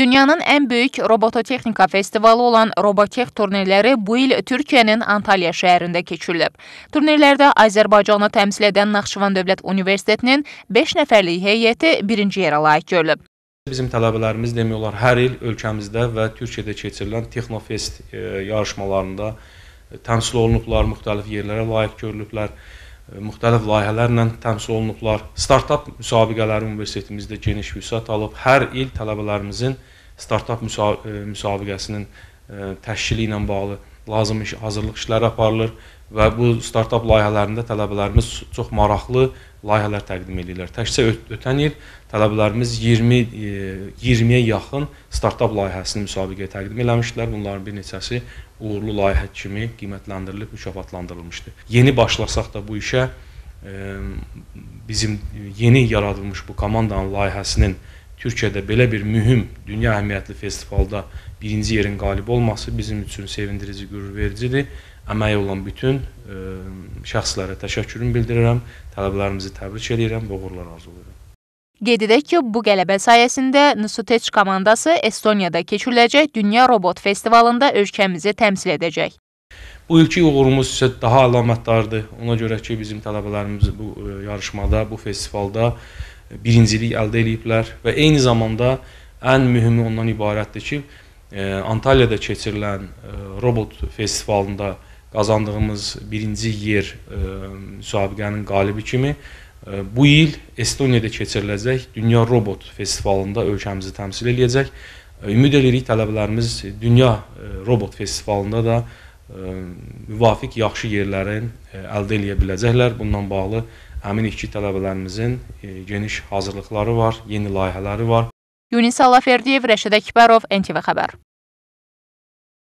Dünyanın ən böyük robototexnika festivalı olan Robotex turnirləri bu il Türkiyənin Antalya şəhərində keçirilib. Turnirlərdə Azərbaycanı təmsil edən Naxçıvan Dövlət Universitetinin 5 nəfərlik heyəti birinci yerə layiq görülüb. Bizim tələbələrimiz demək olar hər il ölkəmizdə və Türkiyədə keçirilən Texnofest e, yarışmalarında e, təmsil olunublar, müxtəlif yerlərə layiq görülüblər e, müxtəlif layihələrlə təmsil olunublar. Startap müsabiqələri universitetimizdə geniş vüsət alıb. Hər il tələbələrimizin startap e, müsabiqəsinin e, təşkili ilə bağlı lazım iş, hazırlıq işləri aparılır və bu startap layihələrində tələbələrimiz çox maraqlı layihələr təqdim edirlər. Təkcə ötən il tələbələrimiz 20 20-yə e, yaxın startap layihəsini müsabiqəyə təqdim eləmişdilər. Bunların bir neçəsi uğurlu layihə kimi qiymətləndirilib, mükafatlandırılmışdı. Yeni başlasaq da bu işə bizim yeni yaradılmış bu komandanın layihəsinin Türkiyədə belə bir mühüm dünya əhəmiyyətli festivalda birinci yerin qalib olması bizim üçün sevindirici, qürur vericidir. Əməyi olan bütün ə, e, şəxslərə təşəkkürümü bildirirəm, tələbələrimizi təbrik edirəm və uğurlar arzulayıram. Qeyd edək ki, bu qələbə sayəsində Nusutec komandası Estoniyada keçiriləcək Dünya Robot Festivalında ölkəmizi təmsil edəcək. Bu ilki uğurumuz isə daha əlamətdardır. Ona görə ki, bizim tələbələrimiz bu e, yarışmada, bu festivalda e, birincilik əldə ediblər və eyni zamanda ən mühümü ondan ibarətdir ki, e, Antalyada keçirilən robot festivalında qazandığımız birinci yer müsabiqənin qalibi kimi bu il Estoniyada keçiriləcək Dünya Robot Festivalında ölkəmizi təmsil edəcək. Ümid edirik tələbələrimiz Dünya Robot Festivalında da müvafiq yaxşı yerlərin əldə eləyə biləcəklər. Bundan bağlı həmin işçi tələbələrimizin geniş hazırlıqları var, yeni layihələri var. Yunis Allaferdiyev, Rəşid Əkbərov, NTV xəbər.